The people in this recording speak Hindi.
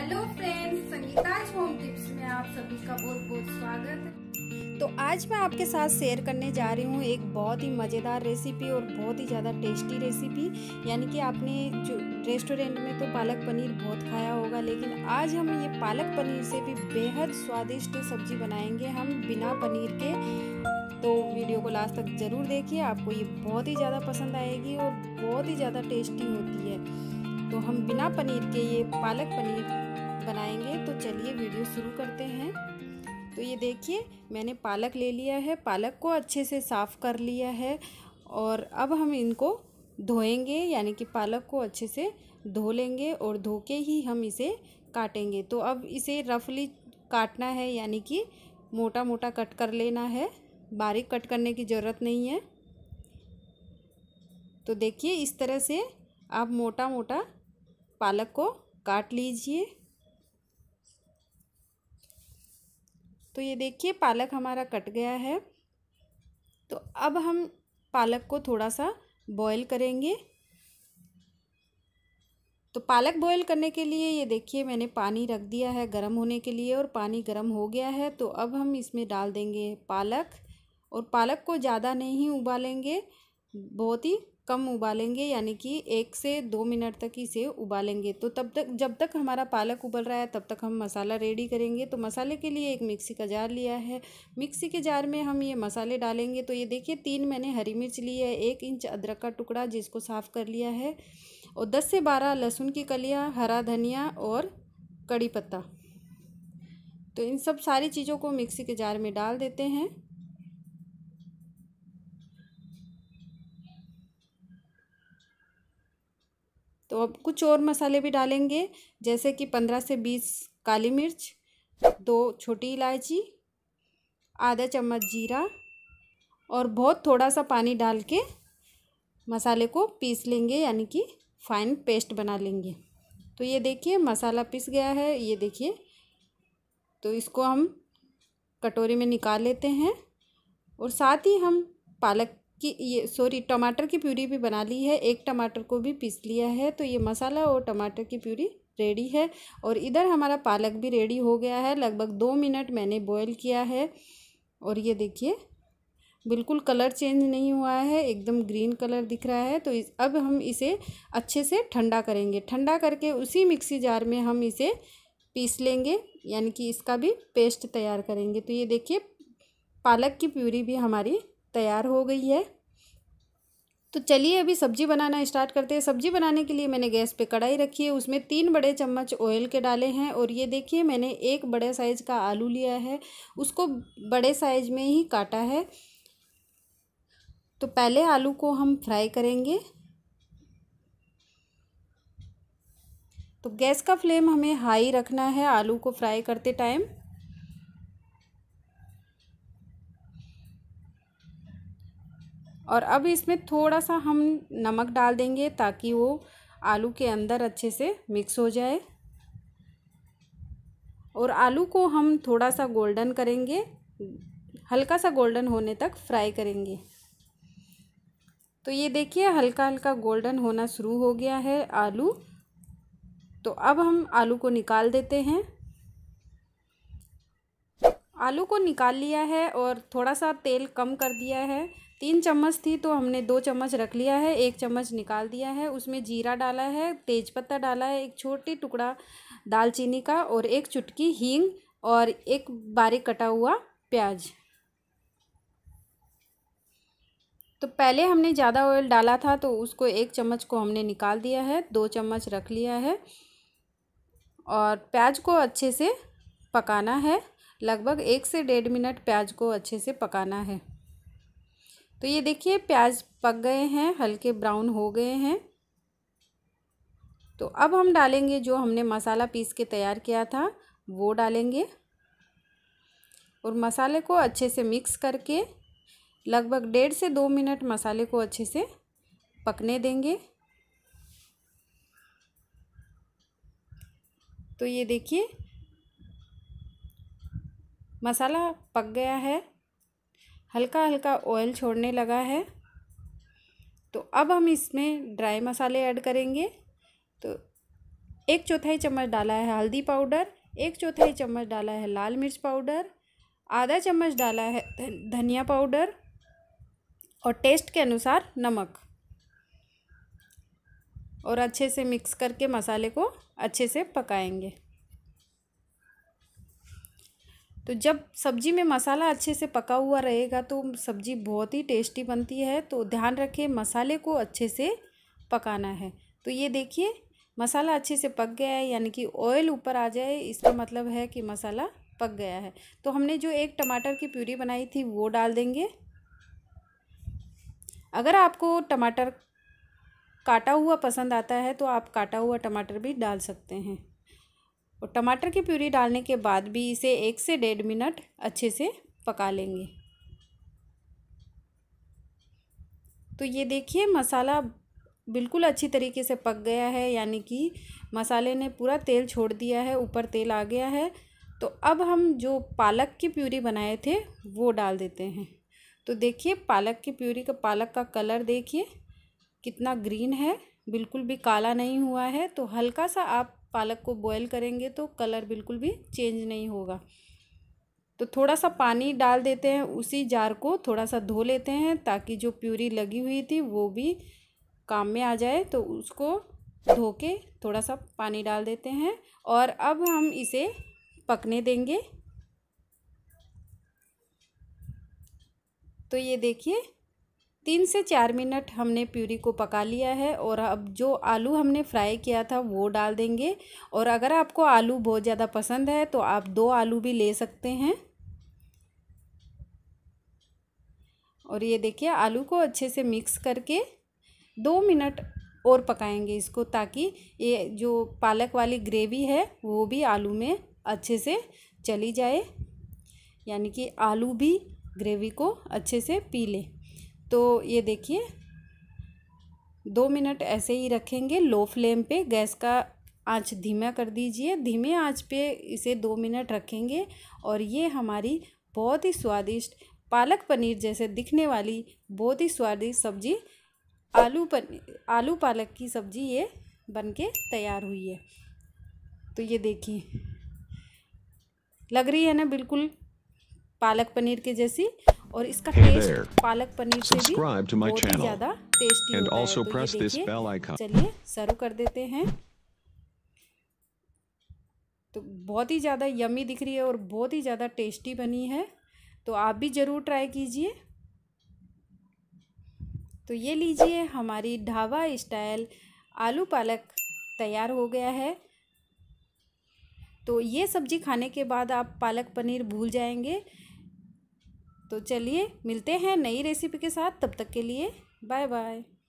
Hello friends Sangeeta's home tips में आप सभी का बहुत बहुत स्वागत है तो आज मैं आपके साथ शेयर करने जा रही हूँ एक बहुत ही मज़ेदार रेसिपी और बहुत ही ज़्यादा टेस्टी रेसिपी यानी कि आपने जो रेस्टोरेंट में तो पालक पनीर बहुत खाया होगा लेकिन आज हम ये पालक पनीर से भी बेहद स्वादिष्ट सब्जी बनाएंगे हम बिना पनीर के तो वीडियो को लास्ट तक ज़रूर देखिए आपको ये बहुत ही ज़्यादा पसंद आएगी और बहुत ही ज़्यादा टेस्टी होती है तो हम बिना पनीर के ये पालक पनीर बनाएंगे तो चलिए वीडियो शुरू करते हैं तो ये देखिए मैंने पालक ले लिया है पालक को अच्छे से साफ़ कर लिया है और अब हम इनको धोएंगे यानी कि पालक को अच्छे से धो लेंगे और धो के ही हम इसे काटेंगे तो अब इसे रफली काटना है यानी कि मोटा मोटा कट कर लेना है बारीक कट करने की ज़रूरत नहीं है तो देखिए इस तरह से आप मोटा मोटा पालक को काट लीजिए तो ये देखिए पालक हमारा कट गया है तो अब हम पालक को थोड़ा सा बॉईल करेंगे तो पालक बॉईल करने के लिए ये देखिए मैंने पानी रख दिया है गर्म होने के लिए और पानी गर्म हो गया है तो अब हम इसमें डाल देंगे पालक और पालक को ज़्यादा नहीं उबालेंगे बहुत ही कम उबालेंगे यानी कि एक से दो मिनट तक इसे उबालेंगे तो तब तक जब तक हमारा पालक उबल रहा है तब तक हम मसाला रेडी करेंगे तो मसाले के लिए एक मिक्सी का जार लिया है मिक्सी के जार में हम ये मसाले डालेंगे तो ये देखिए तीन मैंने हरी मिर्च ली है एक इंच अदरक का टुकड़ा जिसको साफ़ कर लिया है और दस से बारह लहसुन की कलियाँ हरा धनिया और कड़ी पत्ता तो इन सब सारी चीज़ों को मिक्सी के जार में डाल देते हैं अब कुछ और मसाले भी डालेंगे जैसे कि पंद्रह से बीस काली मिर्च दो छोटी इलायची आधा चम्मच जीरा और बहुत थोड़ा सा पानी डाल के मसाले को पीस लेंगे यानी कि फाइन पेस्ट बना लेंगे तो ये देखिए मसाला पिस गया है ये देखिए तो इसको हम कटोरी में निकाल लेते हैं और साथ ही हम पालक कि ये सॉरी टमाटर की प्यूरी भी बना ली है एक टमाटर को भी पीस लिया है तो ये मसाला और टमाटर की प्यूरी रेडी है और इधर हमारा पालक भी रेडी हो गया है लगभग दो मिनट मैंने बॉयल किया है और ये देखिए बिल्कुल कलर चेंज नहीं हुआ है एकदम ग्रीन कलर दिख रहा है तो इस अब हम इसे अच्छे से ठंडा करेंगे ठंडा करके उसी मिक्सी जार में हम इसे पीस लेंगे यानी कि इसका भी पेस्ट तैयार करेंगे तो ये देखिए पालक की प्यूरी भी हमारी तैयार हो गई है तो चलिए अभी सब्जी बनाना स्टार्ट करते हैं सब्जी बनाने के लिए मैंने गैस पे कढ़ाई रखी है उसमें तीन बड़े चम्मच ऑयल के डाले हैं और ये देखिए मैंने एक बड़े साइज़ का आलू लिया है उसको बड़े साइज़ में ही काटा है तो पहले आलू को हम फ्राई करेंगे तो गैस का फ्लेम हमें हाई रखना है आलू को फ्राई करते टाइम और अब इसमें थोड़ा सा हम नमक डाल देंगे ताकि वो आलू के अंदर अच्छे से मिक्स हो जाए और आलू को हम थोड़ा सा गोल्डन करेंगे हल्का सा गोल्डन होने तक फ्राई करेंगे तो ये देखिए हल्का हल्का गोल्डन होना शुरू हो गया है आलू तो अब हम आलू को निकाल देते हैं आलू को निकाल लिया है और थोड़ा सा तेल कम कर दिया है तीन चम्मच थी तो हमने दो चम्मच रख लिया है एक चम्मच निकाल दिया है उसमें जीरा डाला है तेज़पत्ता डाला है एक छोटी टुकड़ा दालचीनी का और एक चुटकी हींग और एक बारीक कटा हुआ प्याज तो पहले हमने ज़्यादा ऑयल डाला था तो उसको एक चम्मच को हमने निकाल दिया है दो चम्मच रख लिया है और प्याज को अच्छे से पकाना है लगभग एक से डेढ़ मिनट प्याज को अच्छे से पकाना है तो ये देखिए प्याज पक गए हैं हल्के ब्राउन हो गए हैं तो अब हम डालेंगे जो हमने मसाला पीस के तैयार किया था वो डालेंगे और मसाले को अच्छे से मिक्स करके लगभग डेढ़ से दो मिनट मसाले को अच्छे से पकने देंगे तो ये देखिए मसाला पक गया है हल्का हल्का ऑयल छोड़ने लगा है तो अब हम इसमें ड्राई मसाले ऐड करेंगे तो एक चौथाई चम्मच डाला है हल्दी पाउडर एक चौथाई चम्मच डाला है लाल मिर्च पाउडर आधा चम्मच डाला है धनिया पाउडर और टेस्ट के अनुसार नमक और अच्छे से मिक्स करके मसाले को अच्छे से पकाएंगे तो जब सब्ज़ी में मसाला अच्छे से पका हुआ रहेगा तो सब्ज़ी बहुत ही टेस्टी बनती है तो ध्यान रखें मसाले को अच्छे से पकाना है तो ये देखिए मसाला अच्छे से पक गया है यानी कि ऑयल ऊपर आ जाए इसका मतलब है कि मसाला पक गया है तो हमने जो एक टमाटर की प्यूरी बनाई थी वो डाल देंगे अगर आपको टमाटर काटा हुआ पसंद आता है तो आप काटा हुआ टमाटर भी डाल सकते हैं और टमाटर की प्यूरी डालने के बाद भी इसे एक से डेढ़ मिनट अच्छे से पका लेंगे तो ये देखिए मसाला बिल्कुल अच्छी तरीके से पक गया है यानी कि मसाले ने पूरा तेल छोड़ दिया है ऊपर तेल आ गया है तो अब हम जो पालक की प्यूरी बनाए थे वो डाल देते हैं तो देखिए पालक की प्यूरी का पालक का कलर देखिए कितना ग्रीन है बिल्कुल भी काला नहीं हुआ है तो हल्का सा आप पालक को बॉयल करेंगे तो कलर बिल्कुल भी चेंज नहीं होगा तो थोड़ा सा पानी डाल देते हैं उसी जार को थोड़ा सा धो लेते हैं ताकि जो प्यूरी लगी हुई थी वो भी काम में आ जाए तो उसको धो के थोड़ा सा पानी डाल देते हैं और अब हम इसे पकने देंगे तो ये देखिए तीन से चार मिनट हमने प्यूरी को पका लिया है और अब जो आलू हमने फ्राई किया था वो डाल देंगे और अगर आपको आलू बहुत ज़्यादा पसंद है तो आप दो आलू भी ले सकते हैं और ये देखिए आलू को अच्छे से मिक्स करके दो मिनट और पकाएंगे इसको ताकि ये जो पालक वाली ग्रेवी है वो भी आलू में अच्छे से चली जाए यानी कि आलू भी ग्रेवी को अच्छे से पी लें तो ये देखिए दो मिनट ऐसे ही रखेंगे लो फ्लेम पे गैस का आंच धीमा कर दीजिए धीमे आंच पे इसे दो मिनट रखेंगे और ये हमारी बहुत ही स्वादिष्ट पालक पनीर जैसे दिखने वाली बहुत ही स्वादिष्ट सब्जी आलू पनीर आलू पालक की सब्जी ये बन के तैयार हुई है तो ये देखिए लग रही है ना बिल्कुल पालक पनीर के जैसी और इसका hey टेस्ट there. पालक पनीर से भी बहुत ही ज्यादा टेस्टी होता है तो चलिए सर्व कर देते हैं तो बहुत ही ज़्यादा यमी दिख रही है और बहुत ही ज़्यादा टेस्टी बनी है तो आप भी ज़रूर ट्राई कीजिए तो ये लीजिए हमारी ढाबा स्टाइल आलू पालक तैयार हो गया है तो ये सब्ज़ी खाने के बाद आप पालक पनीर भूल जाएंगे तो चलिए मिलते हैं नई रेसिपी के साथ तब तक के लिए बाय बाय